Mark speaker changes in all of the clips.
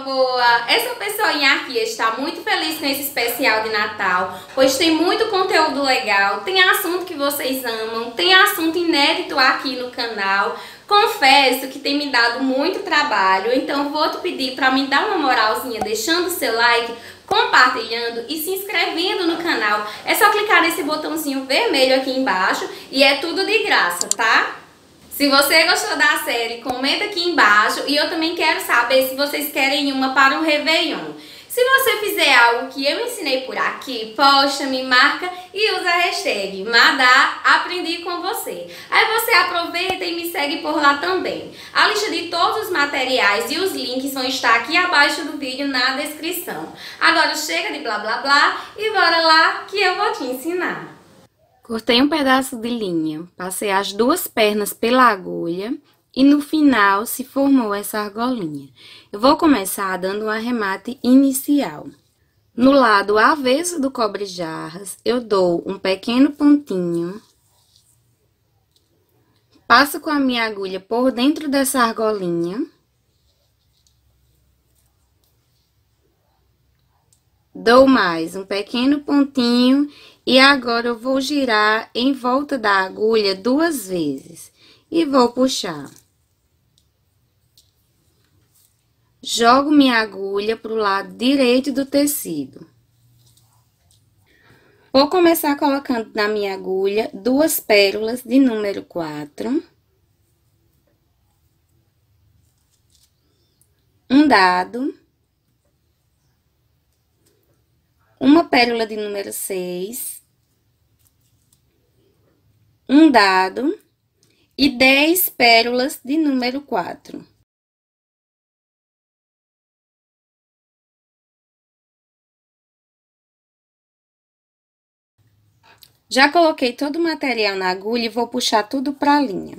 Speaker 1: boa? Essa pessoa aqui está muito feliz nesse especial de Natal, pois tem muito conteúdo legal, tem assunto que vocês amam, tem assunto inédito aqui no canal. Confesso que tem me dado muito trabalho, então vou te pedir para me dar uma moralzinha deixando seu like, compartilhando e se inscrevendo no canal. É só clicar nesse botãozinho vermelho aqui embaixo e é tudo de graça, tá? Se você gostou da série, comenta aqui embaixo e eu também quero saber se vocês querem uma para o Réveillon. Se você fizer algo que eu ensinei por aqui, posta, me marca e usa a hashtag Madá Aprendi com você. Aí você aproveita e me segue por lá também. A lista de todos os materiais e os links vão estar aqui abaixo do vídeo na descrição. Agora chega de blá blá blá e bora lá que eu vou te ensinar. Cortei um pedaço de linha, passei as duas pernas pela agulha e no final se formou essa argolinha. Eu vou começar dando um arremate inicial. No lado avesso do cobre-jarras, eu dou um pequeno pontinho. Passo com a minha agulha por dentro dessa argolinha. Dou mais um pequeno pontinho e agora eu vou girar em volta da agulha duas vezes e vou puxar. Jogo minha agulha para o lado direito do tecido. Vou começar colocando na minha agulha duas pérolas de número 4. Um dado uma pérola de número 6, um dado e 10 pérolas de número 4. Já coloquei todo o material na agulha e vou puxar tudo para a linha.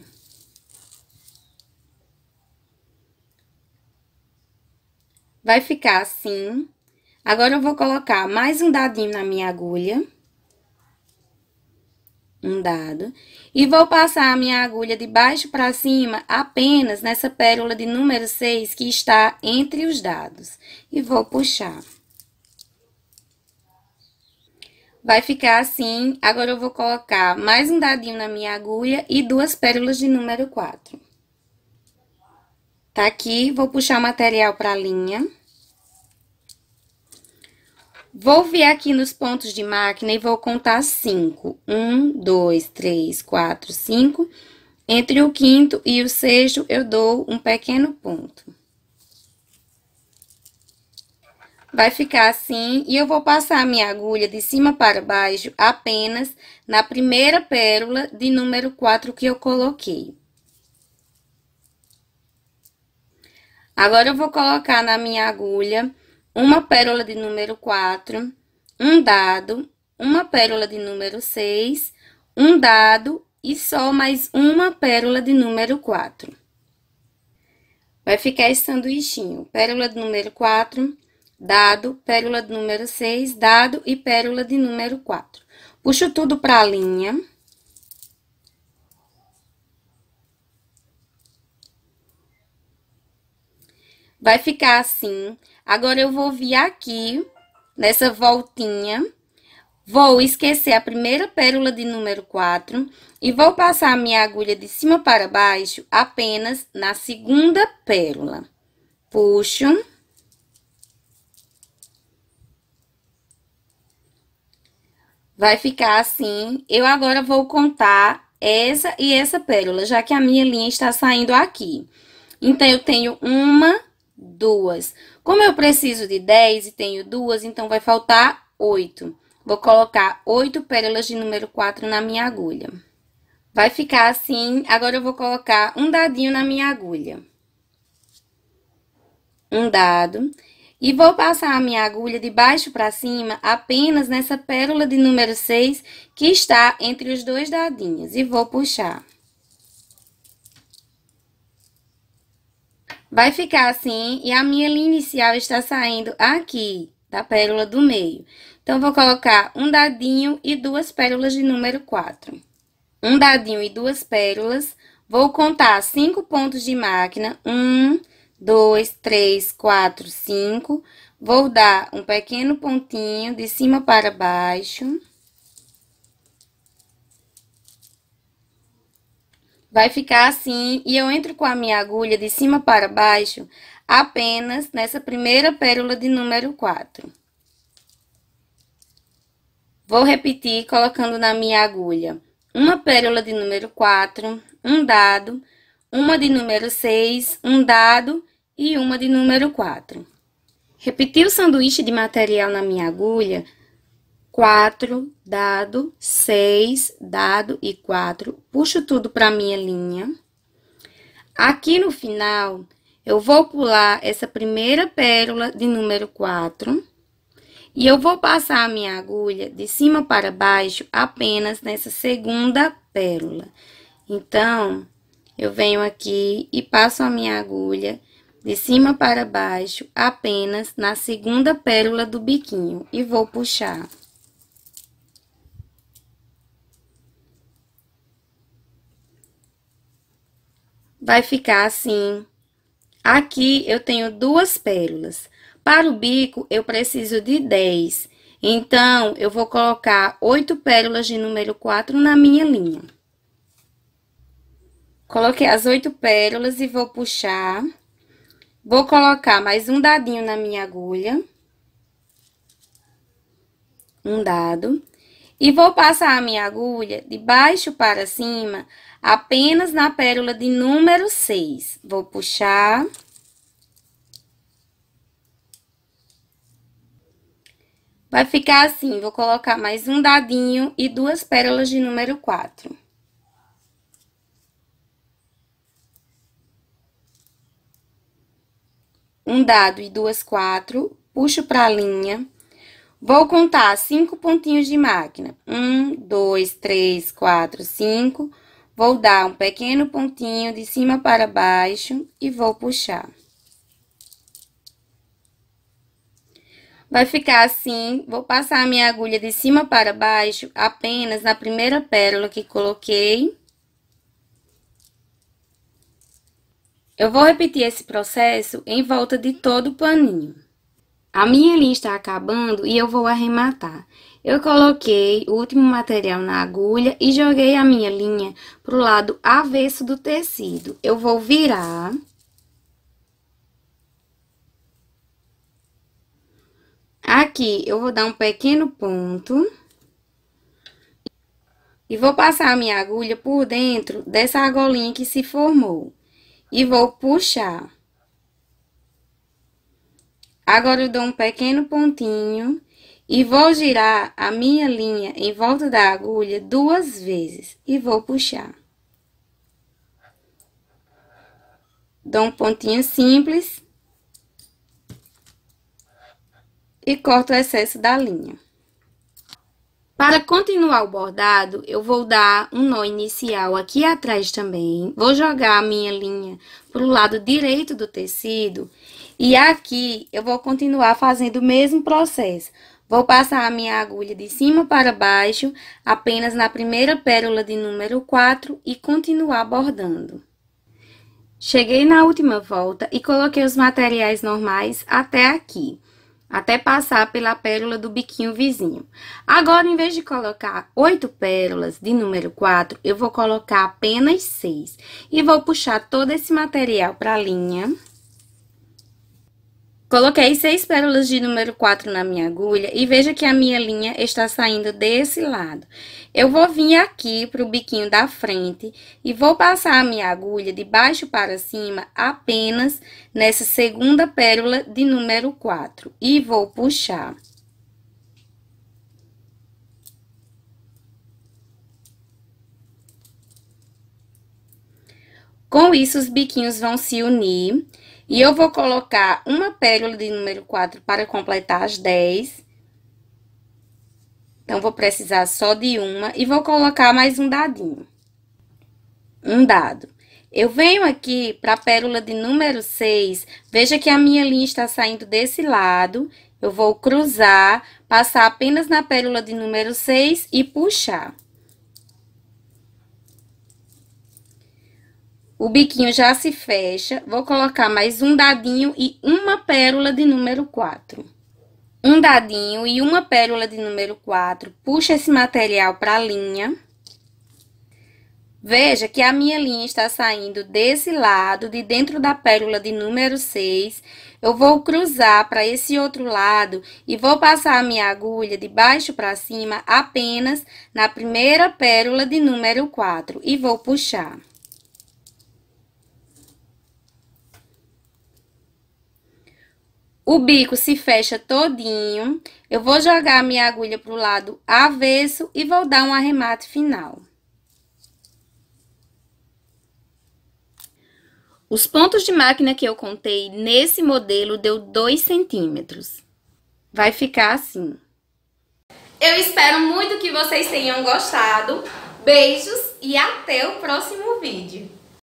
Speaker 1: Vai ficar assim. Agora, eu vou colocar mais um dadinho na minha agulha. Um dado. E vou passar a minha agulha de baixo para cima apenas nessa pérola de número 6 que está entre os dados. E vou puxar. Vai ficar assim. Agora, eu vou colocar mais um dadinho na minha agulha e duas pérolas de número 4. Tá aqui, vou puxar o material pra linha. Vou vir aqui nos pontos de máquina e vou contar cinco. Um, dois, três, quatro, cinco. Entre o quinto e o sexto, eu dou um pequeno ponto. Vai ficar assim e eu vou passar a minha agulha de cima para baixo apenas na primeira pérola de número 4 que eu coloquei. Agora, eu vou colocar na minha agulha uma pérola de número 4, um dado, uma pérola de número 6, um dado e só mais uma pérola de número 4. Vai ficar esse sanduichinho. Pérola de número 4, dado, pérola de número 6, dado e pérola de número 4. Puxo tudo para a linha. Vai ficar assim. Agora eu vou vir aqui, nessa voltinha. Vou esquecer a primeira pérola de número 4 e vou passar a minha agulha de cima para baixo apenas na segunda pérola. Puxo. Vai ficar assim. Eu agora vou contar essa e essa pérola, já que a minha linha está saindo aqui. Então, eu tenho uma, duas. Como eu preciso de 10 e tenho duas, então vai faltar 8. Vou colocar 8 pérolas de número 4 na minha agulha. Vai ficar assim. Agora eu vou colocar um dadinho na minha agulha. Um dado. E vou passar a minha agulha de baixo para cima apenas nessa pérola de número 6 que está entre os dois dadinhos. E vou puxar. Vai ficar assim e a minha linha inicial está saindo aqui, da pérola do meio. Então, vou colocar um dadinho e duas pérolas de número 4. Um dadinho e duas pérolas. Vou contar cinco pontos de máquina. Um, dois, três, quatro, cinco. Vou dar um pequeno pontinho de cima para baixo. Vai ficar assim e eu entro com a minha agulha de cima para baixo apenas nessa primeira pérola de número 4. Vou repetir colocando na minha agulha uma pérola de número 4, um dado, uma de número 6, um dado e uma de número 4. Repeti o sanduíche de material na minha agulha 4, dado, 6, dado e 4. Puxo tudo para minha linha. Aqui no final, eu vou pular essa primeira pérola de número 4. E eu vou passar a minha agulha de cima para baixo apenas nessa segunda pérola. Então, eu venho aqui e passo a minha agulha de cima para baixo apenas na segunda pérola do biquinho e vou puxar. vai ficar assim. Aqui eu tenho duas pérolas. Para o bico, eu preciso de 10. Então, eu vou colocar oito pérolas de número 4 na minha linha. Coloquei as oito pérolas e vou puxar. Vou colocar mais um dadinho na minha agulha. Um dado. E vou passar a minha agulha de baixo para cima apenas na pérola de número 6. Vou puxar. Vai ficar assim, vou colocar mais um dadinho e duas pérolas de número 4. Um dado e duas quatro, puxo para a linha. Vou contar cinco pontinhos de máquina. Um, dois, três, quatro, cinco Vou dar um pequeno pontinho de cima para baixo e vou puxar. Vai ficar assim, vou passar a minha agulha de cima para baixo apenas na primeira pérola que coloquei. Eu vou repetir esse processo em volta de todo o paninho. A minha linha está acabando e eu vou arrematar. Eu coloquei o último material na agulha e joguei a minha linha pro lado avesso do tecido. Eu vou virar... Aqui, eu vou dar um pequeno ponto... E vou passar a minha agulha por dentro dessa argolinha que se formou. E vou puxar. Agora eu dou um pequeno pontinho e vou girar a minha linha em volta da agulha duas vezes e vou puxar. Dou um pontinho simples e corto o excesso da linha. Para continuar o bordado, eu vou dar um nó inicial aqui atrás também. Vou jogar a minha linha para o lado direito do tecido. E aqui, eu vou continuar fazendo o mesmo processo. Vou passar a minha agulha de cima para baixo, apenas na primeira pérola de número 4 e continuar bordando. Cheguei na última volta e coloquei os materiais normais até aqui até passar pela pérola do biquinho vizinho. Agora, em vez de colocar oito pérolas de número 4, eu vou colocar apenas seis. E vou puxar todo esse material para a linha. Coloquei seis pérolas de número 4 na minha agulha e veja que a minha linha está saindo desse lado. Eu vou vir aqui para o biquinho da frente e vou passar a minha agulha de baixo para cima apenas nessa segunda pérola de número 4 e vou puxar. Com isso, os biquinhos vão se unir e eu vou colocar uma pérola de número 4 para completar as 10. Então, vou precisar só de uma e vou colocar mais um dadinho. Um dado. Eu venho aqui para a pérola de número 6, veja que a minha linha está saindo desse lado. Eu vou cruzar, passar apenas na pérola de número 6 e puxar. O biquinho já se fecha. Vou colocar mais um dadinho e uma pérola de número 4. Um dadinho e uma pérola de número 4. Puxa esse material para a linha. Veja que a minha linha está saindo desse lado, de dentro da pérola de número 6. Eu vou cruzar para esse outro lado e vou passar a minha agulha de baixo para cima apenas na primeira pérola de número 4 e vou puxar. O bico se fecha todinho. Eu vou jogar a minha agulha para o lado avesso e vou dar um arremate final. Os pontos de máquina que eu contei nesse modelo deu 2 centímetros. Vai ficar assim. Eu espero muito que vocês tenham gostado. Beijos e até o próximo vídeo.